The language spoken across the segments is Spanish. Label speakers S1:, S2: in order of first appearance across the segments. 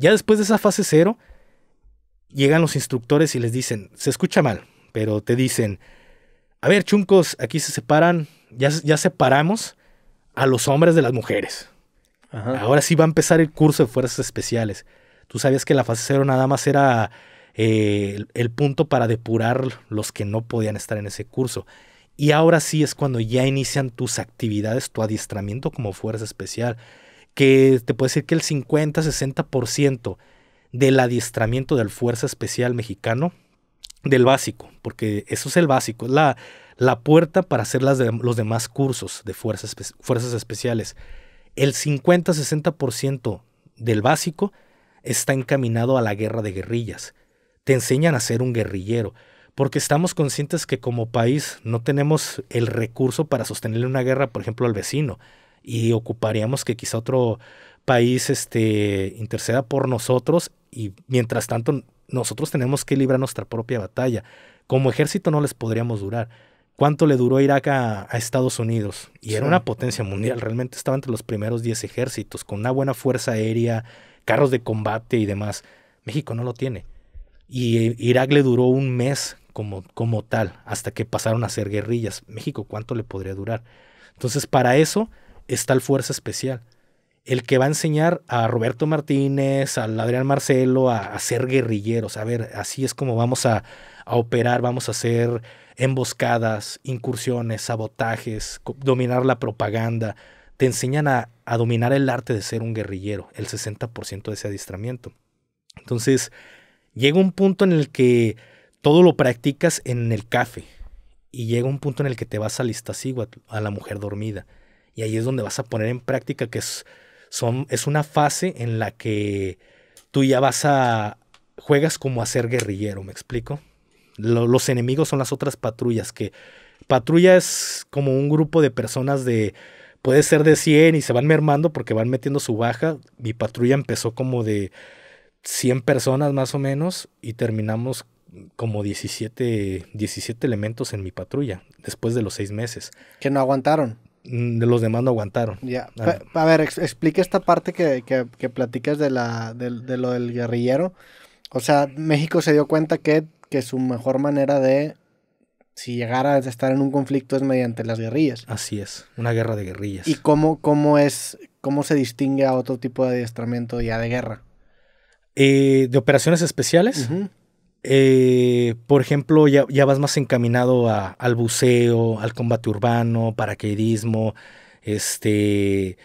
S1: Ya después de esa fase cero, llegan los instructores y les dicen, se escucha mal, pero te dicen, a ver, chuncos, aquí se separan, ya, ya separamos a los hombres de las mujeres. Ahora sí va a empezar el curso de fuerzas especiales. Tú sabías que la fase cero nada más era eh, el punto para depurar los que no podían estar en ese curso. Y ahora sí es cuando ya inician tus actividades, tu adiestramiento como fuerza especial que te puedo decir que el 50-60% del adiestramiento del Fuerza Especial Mexicano, del básico, porque eso es el básico, la, puerta para hacer los demás cursos de fuerzas, fuerzas especiales. El 50-60% del básico está encaminado a la guerra de guerrillas. Te enseñan a ser un guerrillero, porque estamos conscientes que como país no tenemos el recurso para sostenerle una guerra, por ejemplo, al vecino y ocuparíamos que quizá otro país este, interceda por nosotros y mientras tanto nosotros tenemos que librar nuestra propia batalla. Como ejército no les podríamos durar. ¿Cuánto le duró Irak a, Estados Unidos? Y era una potencia mundial, realmente estaba entre los primeros 10 ejércitos, con una buena fuerza aérea, carros de combate y demás. México no lo tiene. Y eh, Irak le duró un mes como, como tal, hasta que pasaron a ser guerrillas. México, ¿cuánto le podría durar? Entonces, para eso es tal fuerza especial. El que va a enseñar a Roberto Martínez, al Adrián Marcelo, a, ser guerrilleros. A ver, así es como vamos a, operar, vamos a hacer emboscadas, incursiones, sabotajes, dominar la propaganda. Te enseñan a, dominar el arte de ser un guerrillero, el 60% de ese adiestramiento. Entonces, llega un punto en el que todo lo practicas en el café y llega un punto en el que te vas a Iztaccíhuatl, a la mujer dormida. Y ahí es donde vas a poner en práctica que es, son, es una fase en la que tú ya vas a... juegas como a ser guerrillero, ¿me explico? los enemigos son las otras patrullas, que patrulla es como un grupo de personas de... Puede ser de 100 y se van mermando porque van metiendo su baja. Mi patrulla empezó como de 100 personas más o menos y terminamos como 17, 17 elementos en mi patrulla después de los seis meses. Que no aguantaron. Mm, de los demás no aguantaron.
S2: Ya. Ah. A ver, explique explica esta parte que, que, que platicas de, la, de, lo del guerrillero. O sea, México se dio cuenta que, que su mejor manera de, si llegara a estar en un conflicto, es mediante las guerrillas. Así es,
S1: una guerra de guerrillas.
S2: ¿Y cómo, cómo, es, cómo se distingue a otro tipo de adiestramiento ya de guerra?
S1: Eh, de operaciones especiales. Eh, por ejemplo, ya, vas más encaminado al buceo, al combate urbano, paracaidismo, este,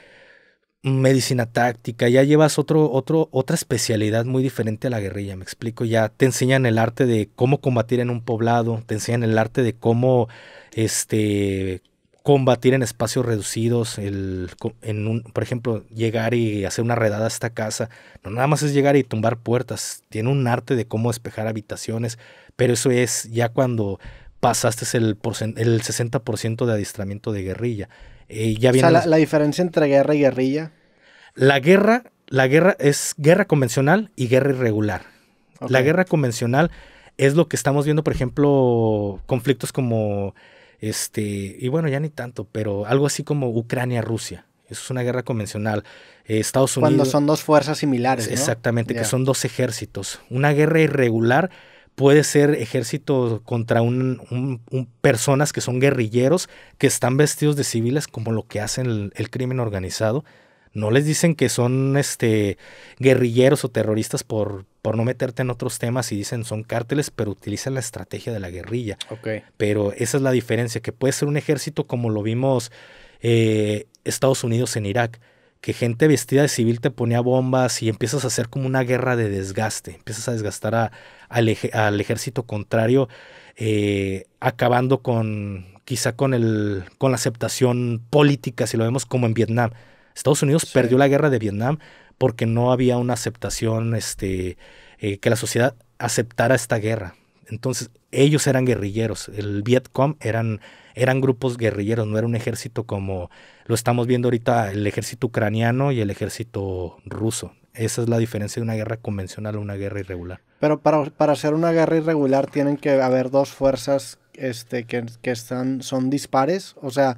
S1: medicina táctica, ya llevas otro, otro, otra especialidad muy diferente a la guerrilla, me explico, ya te enseñan el arte de cómo combatir en un poblado, te enseñan el arte de cómo, este, combatir en espacios reducidos, el, en un, por ejemplo, llegar y hacer una redada a esta casa. No nada más es llegar y tumbar puertas, tiene un arte de cómo despejar habitaciones, pero eso es ya cuando pasaste el, el 60% de adiestramiento de guerrilla. Eh, ya o la,
S2: diferencia entre guerra y guerrilla.
S1: La guerra, la guerra es guerra convencional y guerra irregular. La guerra convencional es lo que estamos viendo, por ejemplo, conflictos como este, y bueno, ya ni tanto, pero algo así como Ucrania-Rusia. Eso es una guerra convencional. Eh, Estados Unidos. Cuando son dos fuerzas similares. Exactamente, que son dos ejércitos. Una guerra irregular puede ser ejército contra un, personas que son guerrilleros, que están vestidos de civiles, como lo que hacen el crimen organizado no les dicen que son este, guerrilleros o terroristas por, por no meterte en otros temas y dicen son cárteles, pero utilizan la estrategia de la guerrilla. Okay. Pero esa es la diferencia, que puede ser un ejército como lo vimos eh, Estados Unidos en Irak, que gente vestida de civil te ponía bombas y empiezas a hacer como una guerra de desgaste, empiezas a desgastar al, ejército contrario, eh, acabando con quizá con, el, con la aceptación política, si lo vemos como en Vietnam Estados Unidos perdió la guerra de Vietnam porque no había una aceptación, este, eh, que la sociedad aceptara esta guerra. Entonces, ellos eran guerrilleros. El Vietcom eran, eran grupos guerrilleros, no era un ejército como lo estamos viendo ahorita, el ejército ucraniano y el ejército ruso. Esa es la diferencia de una guerra convencional a una guerra irregular.
S2: Pero para, para hacer una guerra irregular tienen que haber dos fuerzas este, que, que están, son dispares. O sea,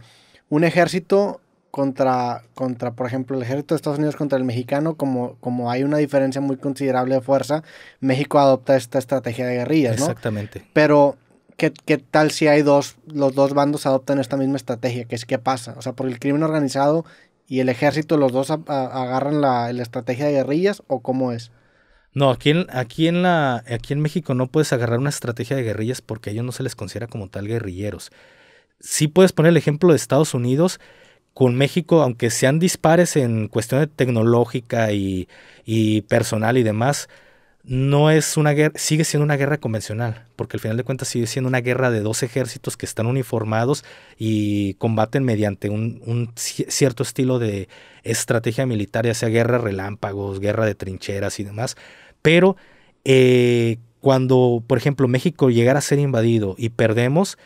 S2: un ejército contra, contra, por ejemplo, el ejército de Estados Unidos contra el mexicano, como, como hay una diferencia muy considerable de fuerza, México adopta esta estrategia de guerrillas,
S1: Exactamente.
S2: Pero, ¿qué, tal si hay dos, los dos bandos adoptan esta misma estrategia? ¿Qué es qué pasa? O sea, por el crimen organizado y el ejército, ¿los dos agarran la, estrategia de guerrillas o cómo es?
S1: No, aquí en, aquí, en la, aquí en México no puedes agarrar una estrategia de guerrillas porque a ellos no se les considera como tal guerrilleros. Sí puedes poner el ejemplo de Estados Unidos, con México, aunque sean dispares en cuestiones tecnológica y, personal y demás, no es una sigue siendo una guerra convencional, porque al final de cuentas sigue siendo una guerra de dos ejércitos que están uniformados y combaten mediante un, cierto estilo de estrategia militar, ya sea guerra relámpagos, guerra de trincheras y demás, pero eh, cuando, por ejemplo, México llegara a ser invadido y perdemos,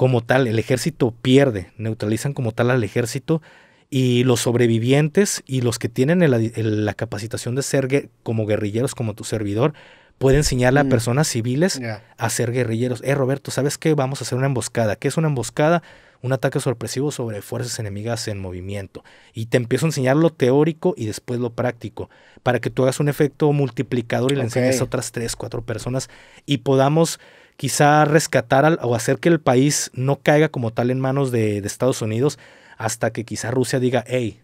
S1: como tal, el ejército pierde, neutralizan como tal al ejército y los sobrevivientes y los que tienen la capacitación de ser como guerrilleros, como tu servidor, pueden enseñarle a mm. personas civiles a ser guerrilleros. Eh, Roberto, ¿sabes qué? Vamos a hacer una emboscada. ¿Qué es una emboscada? Un ataque sorpresivo sobre fuerzas enemigas en movimiento. Y te empiezo a enseñar lo teórico y después lo práctico, para que tú hagas un efecto multiplicador y le enseñes a otras tres, cuatro personas y podamos quizá rescatar al, o hacer que el país no caiga como tal en manos de, Estados Unidos hasta que quizá Rusia diga, hey,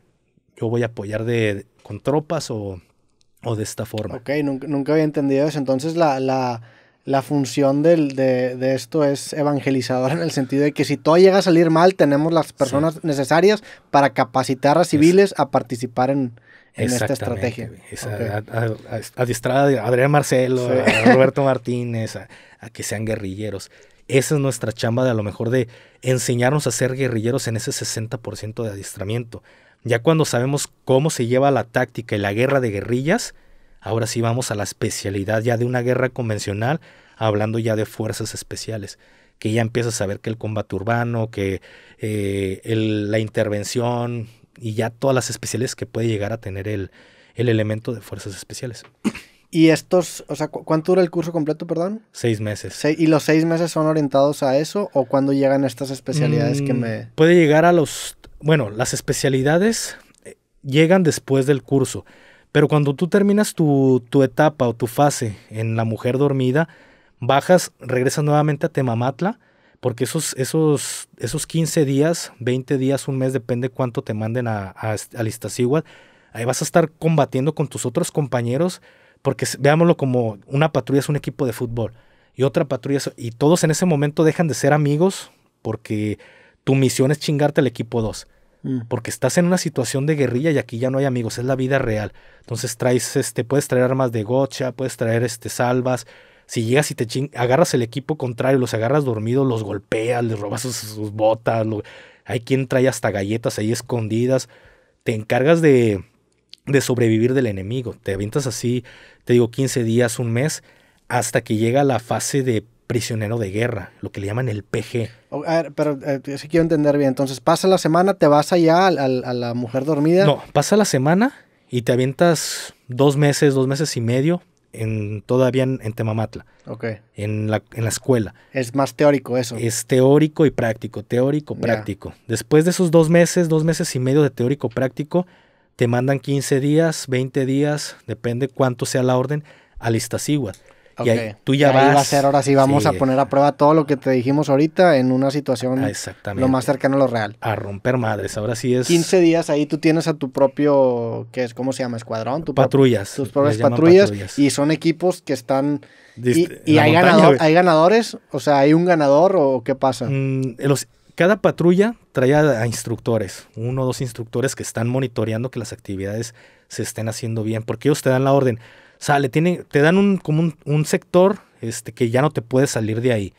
S1: yo voy a apoyar de, con tropas o, o, de esta forma.
S2: Ok, nunca, nunca había entendido eso. Entonces la, la, función de, esto es evangelizadora en el sentido de que si todo llega a salir mal, tenemos las personas necesarias para capacitar a civiles a participar en, en esta estrategia. Es a,
S1: Adrián Marcelo, a Roberto Martínez, a, que sean guerrilleros. Esa es nuestra chamba de a lo mejor de enseñarnos a ser guerrilleros en ese 60% de adiestramiento. Ya cuando sabemos cómo se lleva la táctica y la guerra de guerrillas, ahora sí vamos a la especialidad ya de una guerra convencional, hablando ya de fuerzas especiales que ya empiezas a saber que el combate urbano, que eh, la intervención, y ya todas las especiales que puede llegar a tener el, elemento de fuerzas especiales.
S2: ¿Y estos, o sea, cuánto dura el curso completo, perdón? Seis meses. ¿Y los seis meses son orientados a eso o cuándo llegan estas especialidades que mm, me...?
S1: Puede llegar a los... Bueno, las especialidades eh, llegan después del curso, pero cuando tú terminas tu, tu etapa o tu fase en la mujer dormida, bajas, regresas nuevamente a Temamatla porque esos, esos, esos 15 días, 20 días, un mes, depende cuánto te manden a, a, a ahí vas a estar combatiendo con tus otros compañeros, porque veámoslo como una patrulla es un equipo de fútbol y otra patrulla es, y todos en ese momento dejan de ser amigos porque tu misión es chingarte al equipo 2. Mm. Porque estás en una situación de guerrilla y aquí ya no hay amigos, es la vida real. Entonces traes este, puedes traer armas de gocha, puedes traer este salvas, si llegas y te agarras el equipo contrario, los agarras dormidos, los golpeas, les robas sus, botas, hay quien trae hasta galletas ahí escondidas, te encargas de, sobrevivir del enemigo, te avientas así, te digo, 15 días, un mes, hasta que llega la fase de prisionero de guerra, lo que le llaman el PG.
S2: Oh, pero eh, si quiero entender bien. Entonces, pasa la semana, te vas allá a, la mujer dormida. No,
S1: pasa la semana y te avientas dos meses, dos meses y medio en, todavía en, Temamatla. En la, en la escuela.
S2: Es más teórico
S1: eso. Es teórico y práctico, teórico, práctico. Después de esos dos meses, dos meses y medio de teórico, práctico, te mandan 15 días, 20 días, depende cuánto sea la orden, a iguas, y tú ya vas. a hacer ahora sí vamos a poner
S2: a prueba todo lo que te dijimos ahorita en una situación lo más cercano a lo real.
S1: A romper madres, ahora sí es.
S2: 15 días ahí tú tienes a tu propio, ¿qué es? ¿Cómo se llama? Escuadrón. Tu patrullas. Tus propias patrullas, Y son equipos que están. y, hay, hay ganadores, o sea, ¿hay un ganador o qué pasa?
S1: Mm, cada patrulla trae a instructores, uno o dos instructores que están monitoreando que las actividades se estén haciendo bien, porque ellos te dan la orden sale, tiene, te dan un, como un, sector este, que ya no te puedes salir de ahí.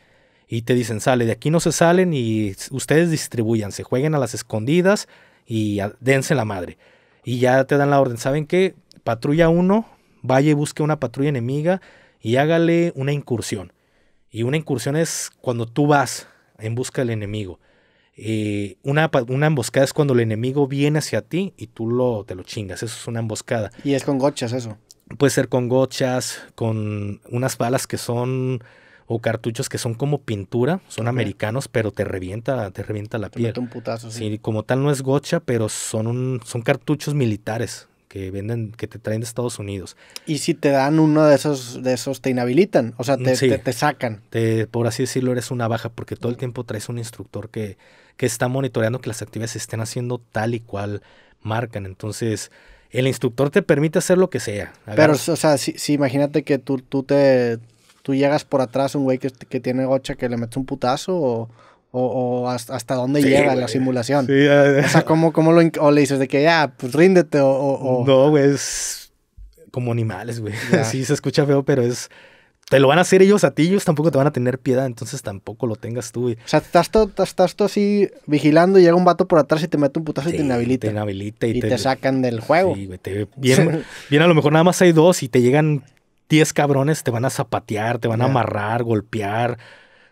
S1: Y te dicen, sale, de aquí no se salen y ustedes distribuyan, se jueguen a las escondidas y dense la madre. Y ya te dan la orden, ¿saben qué? Patrulla uno, vaya y busque una patrulla enemiga y hágale una incursión. Y una incursión es cuando tú vas en busca del enemigo. Eh, una, una, emboscada es cuando el enemigo viene hacia ti y tú lo, te lo chingas. Eso es una emboscada.
S2: Y es con gochas eso
S1: puede ser con gochas, con unas balas que son o cartuchos que son como pintura, son americanos, pero te revienta, te revienta la te piel. un putazo, sí. como tal no es gocha, pero son son cartuchos militares que venden, que te traen de Estados Unidos.
S2: Y si te dan uno de esos, de esos te inhabilitan, o sea, te, mm,
S1: te, sacan. Te, por así decirlo, eres una baja, porque todo el mm. tiempo traes un instructor que, que está monitoreando que las actividades se estén haciendo tal y cual marcan. Entonces, el instructor te permite hacer lo que sea. Pero, o
S2: sea, si, imagínate que tú, te, tú llegas por atrás un güey que, tiene gocha que le metes un putazo o... hasta, dónde llega la simulación. o sea, ¿cómo, lo o le dices de que ya, pues ríndete o... o no, güey, es como animales, güey. Sí,
S1: se escucha feo, pero es te lo van a hacer ellos a ti, ellos tampoco te van a tener piedad, entonces tampoco lo
S2: tengas tú. O sea, estás tú así vigilando y llega un vato por atrás y te mete un putazo y te inhabilita. Te inhabilita y, te, sacan del juego. Sí, güey, bien,
S1: bien, a lo mejor nada más hay dos y te llegan diez cabrones, te van a zapatear, te van a amarrar, golpear.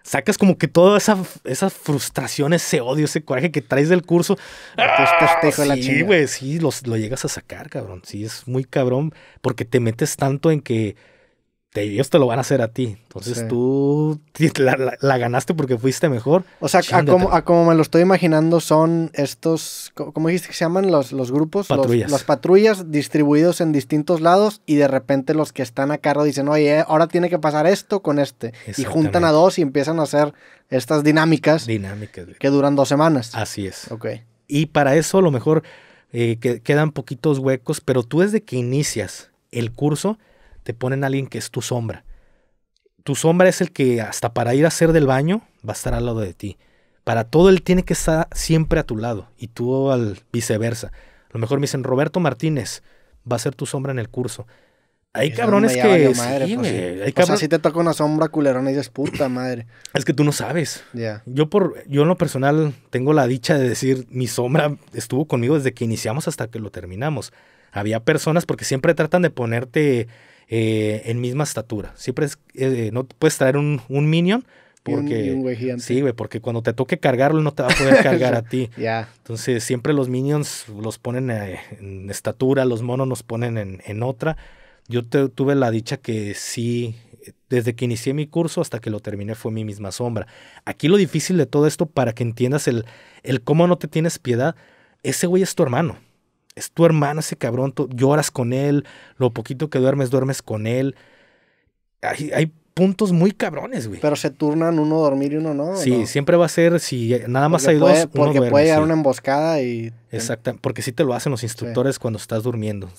S1: Sacas como que toda esa, esa frustración, ese odio, ese coraje que traes del curso. ¡Ah! Te sí, la güey, sí, lo llegas a sacar, cabrón. Sí, es muy cabrón porque te metes tanto en que ellos te lo van a hacer a ti. Entonces tú la, ganaste porque fuiste mejor. O sea,
S2: como, me lo estoy imaginando, son estos, ¿cómo dijiste que se llaman los, grupos? Patrullas. Los, patrullas distribuidos en distintos lados y de repente los que están a carro dicen, oye, ahora tiene que pasar esto con este. Y juntan a dos y empiezan a hacer estas dinámicas. Dinámicas. Que duran dos semanas.
S1: Así es. Ok. Y para eso a lo mejor eh, que, quedan poquitos huecos, pero tú desde que inicias el curso te ponen a alguien que es tu sombra. Tu sombra es el que hasta para ir a hacer del baño va a estar al lado de ti. Para todo él tiene que estar siempre a tu lado y tú al viceversa. A lo mejor me dicen, Roberto Martínez va a ser tu sombra en el curso. Hay cabrones que. Pues, o sea, si
S2: te toca una sombra culerón, y dices, puta madre. Es que tú no sabes.
S1: Yo, por, yo en lo personal tengo la dicha de decir, mi sombra estuvo conmigo desde que iniciamos hasta que lo terminamos. Había personas, porque siempre tratan de ponerte eh, en misma estatura. Siempre es, eh, no puedes traer un, un minion porque sí, güey, porque cuando te toque cargarlo no te va a poder cargar a ti. Entonces siempre los minions los ponen eh, en estatura, los monos nos ponen en, otra. Yo tuve la dicha que sí, desde que inicié mi curso hasta que lo terminé fue mi misma sombra. Aquí lo difícil de todo esto para que entiendas el cómo no te tienes piedad, ese güey es tu hermano es tu hermano ese cabrón, lloras con él, lo poquito que duermes, duermes con
S2: él. Hay, puntos muy cabrones, güey. Pero se turnan uno dormir y uno no. Sí,
S1: siempre va a ser, si nada más hay dos, uno Porque puede llegar una
S2: emboscada y... Exacto, porque
S1: sí te lo hacen los instructores cuando estás durmiendo.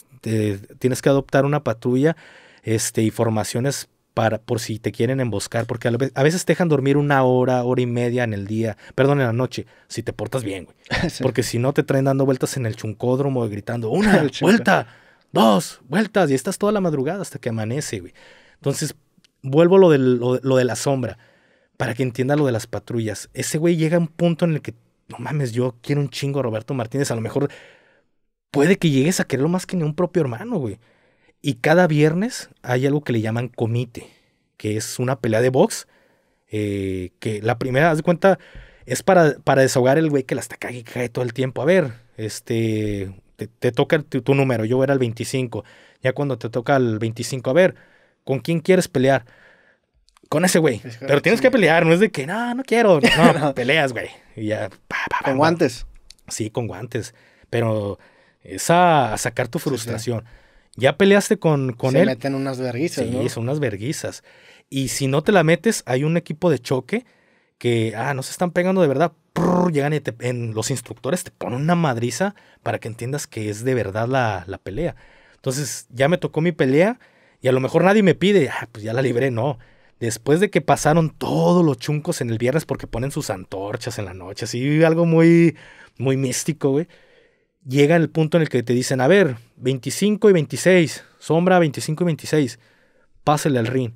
S1: tienes que adoptar una patrulla este, y formaciones para, por si te quieren emboscar, porque a, veces te dejan dormir una hora, hora y media en el día, perdón, en la noche, si te portas bien, güey. Porque si no, te traen dando vueltas en el chuncódromo gritando, una vuelta, dos vueltas, y estás toda la madrugada hasta que amanece, güey. Entonces, vuelvo a lo, de, lo, de la sombra, para que entienda lo de las patrullas. Ese güey llega a un punto en el que, no mames, yo quiero un chingo a Roberto Martínez, a lo mejor puede que llegues a quererlo más que ni un propio hermano, güey. Y cada viernes hay algo que le llaman comite, que es una pelea de box. Eh, que la primera, haz de cuenta, es para, para desahogar el güey que la está cague y cae todo el tiempo. A ver, este, te, toca tu, número, yo era el 25. Ya cuando te toca el 25, a ver, ¿con quién quieres pelear? Con ese güey. Pero tienes que pelear, no es de que, no, no quiero. No, peleas, güey. Y ya, con guantes. Sí, con guantes. Pero es a, sacar tu frustración ya peleaste con, con él. Se
S2: meten unas verguizas, sí, son
S1: unas verguizas. Y si no te la metes, hay un equipo de choque que, ah, no se están pegando de verdad, llegan y en, los instructores te ponen una madriza para que entiendas que es de verdad la, la, pelea. Entonces, ya me tocó mi pelea y a lo mejor nadie me pide, ah, pues ya la libré, no. Después de que pasaron todos los chuncos en el viernes porque ponen sus antorchas en la noche, así algo muy, muy místico, güey llega el punto en el que te dicen, a ver, 25 y 26, sombra 25 y 26, pásale al ring.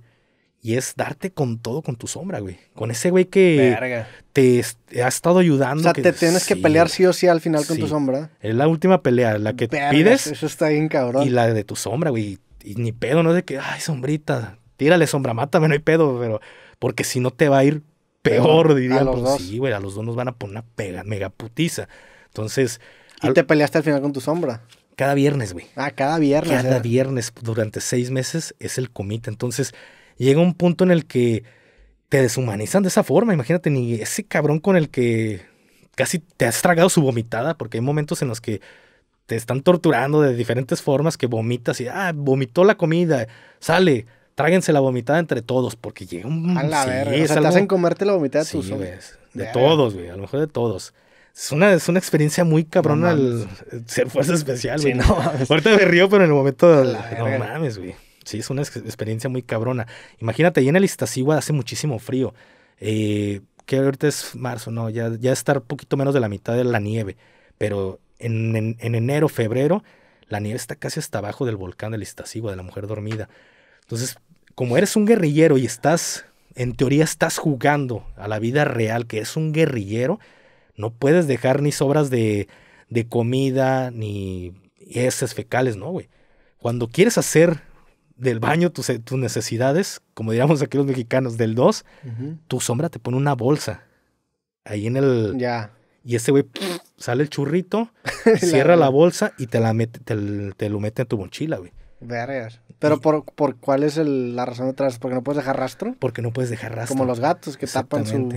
S1: Y es darte con todo con tu sombra, güey. Con ese güey que te ha estado ayudando. O sea, te tienes que pelear sí
S2: o sí al final con tu sombra.
S1: Es la última pelea, la que te pides. Eso está bien, cabrón. Y la de tu sombra, güey. Y ni pedo, no es de que, ay, sombrita, tírale sombra, mátame, no hay pedo, pero. Porque si no te va a ir
S2: peor, diría. Pues, sí,
S1: güey, a los dos nos van a poner una pega, mega putiza. Entonces, y te peleaste al
S2: final con tu sombra.
S1: Cada viernes, güey. Ah, cada viernes. Cada eh. viernes durante seis meses es el comité. Entonces llega un punto en el que te deshumanizan de esa forma. Imagínate, ni ese cabrón con el que casi te has tragado su vomitada, porque hay momentos en los que te están torturando de diferentes formas que vomitas y, ah, vomitó la comida, sale, tráguense la vomitada entre todos, porque llega un... A la sí, verga, te hacen
S2: comerte la vomitada sí, tus,
S1: De todos, güey, a lo mejor de todos es una, experiencia muy cabrona ser fuerza especial, güey. no Ahorita me río, pero en el momento. no mames, güey. Sí, es una experiencia muy cabrona. Imagínate, ahí en el Iztaccíhuatl hace muchísimo frío. Eh, que ahorita es marzo, no, ya, ya está un poquito menos de la mitad de la nieve. Pero en, enero, febrero, la nieve está casi hasta abajo del volcán del Iztaccíhuatl, de la mujer dormida. Entonces, como eres un guerrillero y estás, en teoría, estás jugando a la vida real, que es un guerrillero no puedes dejar ni sobras de, comida, ni heces fecales, no, güey. Cuando quieres hacer del baño tus, eh, necesidades, como diríamos aquí los mexicanos, del 2, tu sombra te pone una bolsa. Ahí en el. Ya. Y ese güey sale el churrito, cierra la bolsa y te, la mete, te, lo mete en tu mochila, güey.
S2: Pero por, cuál es la razón detrás, porque no puedes dejar rastro. Porque no puedes dejar rastro. Como los gatos que tapan su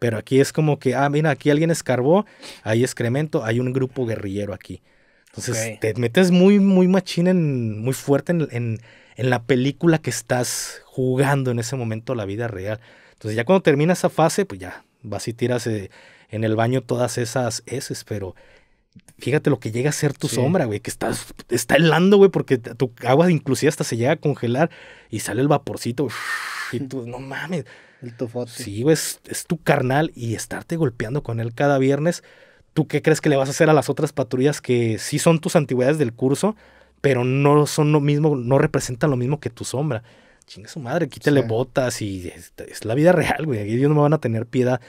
S1: pero aquí es como que, ah, mira, aquí alguien escarbó, hay excremento, hay un grupo guerrillero aquí. Entonces te metes muy, muy machín, en, muy fuerte en, la película que estás jugando en ese momento, la vida real. Entonces ya cuando termina esa fase, pues ya vas y tiras eh, en el baño todas esas heces, pero fíjate lo que llega a ser tu sombra, güey, que está, está helando, güey, porque tu agua inclusive hasta se llega a congelar y sale el vaporcito, y tú, no mames. El tufote. Sí, güey, es, tu carnal y estarte golpeando con él cada viernes. ¿Tú qué crees que le vas a hacer a las otras patrullas que sí son tus antigüedades del curso, pero no son lo mismo, no representan lo mismo que tu sombra? Chinga su madre, quítale botas y es, la vida real, güey. Ellos no me van a tener piedad.